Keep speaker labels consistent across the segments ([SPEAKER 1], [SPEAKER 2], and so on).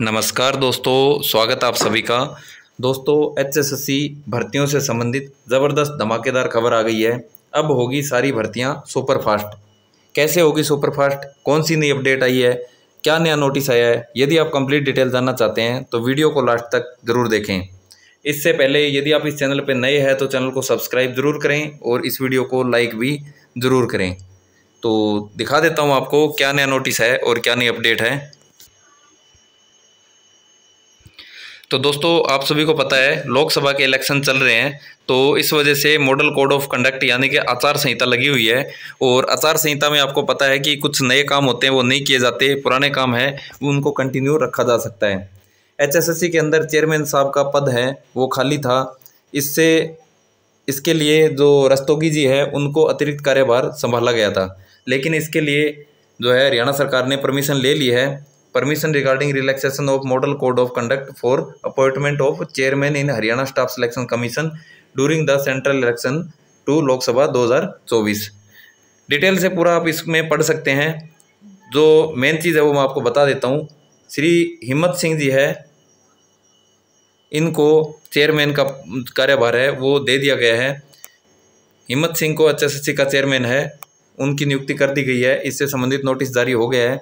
[SPEAKER 1] नमस्कार दोस्तों स्वागत आप सभी का दोस्तों एच एस एस सी भर्तियों से संबंधित ज़बरदस्त धमाकेदार खबर आ गई है अब होगी सारी भर्तियां सुपरफास्ट कैसे होगी सुपरफास्ट कौन सी नई अपडेट आई है क्या नया नोटिस आया है यदि आप कंप्लीट डिटेल जानना चाहते हैं तो वीडियो को लास्ट तक ज़रूर देखें इससे पहले यदि आप इस चैनल पर नए हैं तो चैनल को सब्सक्राइब ज़रूर करें और इस वीडियो को लाइक भी ज़रूर करें तो दिखा देता हूँ आपको क्या नया नोटिस है और क्या नई अपडेट है तो दोस्तों आप सभी को पता है लोकसभा के इलेक्शन चल रहे हैं तो इस वजह से मॉडल कोड ऑफ कंडक्ट यानी कि आचार संहिता लगी हुई है और आचार संहिता में आपको पता है कि कुछ नए काम होते हैं वो नहीं किए जाते पुराने काम हैं उनको कंटिन्यू रखा जा सकता है एचएसएससी के अंदर चेयरमैन साहब का पद है वो खाली था इससे इसके लिए जो रस्तोगी जी है उनको अतिरिक्त कार्यभार संभाला गया था लेकिन इसके लिए जो है हरियाणा सरकार ने परमिशन ले ली है permission regarding relaxation of model code of conduct for appointment of chairman in Haryana staff selection commission during the central election to Lok Sabha 2024 detail से पूरा आप इसमें पढ़ सकते हैं जो मेन चीज़ है वो मैं आपको बता देता हूँ श्री हिम्मत सिंह जी है इनको चेयरमैन का कार्यभार है वो दे दिया गया है हिम्मत सिंह को एच का चेयरमैन है उनकी नियुक्ति कर दी गई है इससे संबंधित नोटिस जारी हो गया है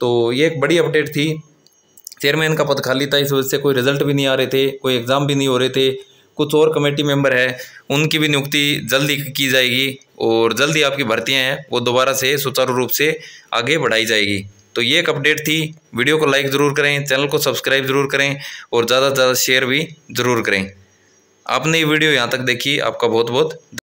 [SPEAKER 1] तो ये एक बड़ी अपडेट थी चेयरमैन का पद खाली था इस वजह से कोई रिजल्ट भी नहीं आ रहे थे कोई एग्ज़ाम भी नहीं हो रहे थे कुछ और कमेटी मेंबर है उनकी भी नियुक्ति जल्दी की जाएगी और जल्दी आपकी भर्तियाँ हैं वो दोबारा से सुचारू रूप से आगे बढ़ाई जाएगी तो ये एक अपडेट थी वीडियो को लाइक ज़रूर करें चैनल को सब्सक्राइब ज़रूर करें और ज़्यादा से ज़्यादा शेयर भी ज़रूर करें आपने ये वीडियो यहाँ तक देखी आपका बहुत बहुत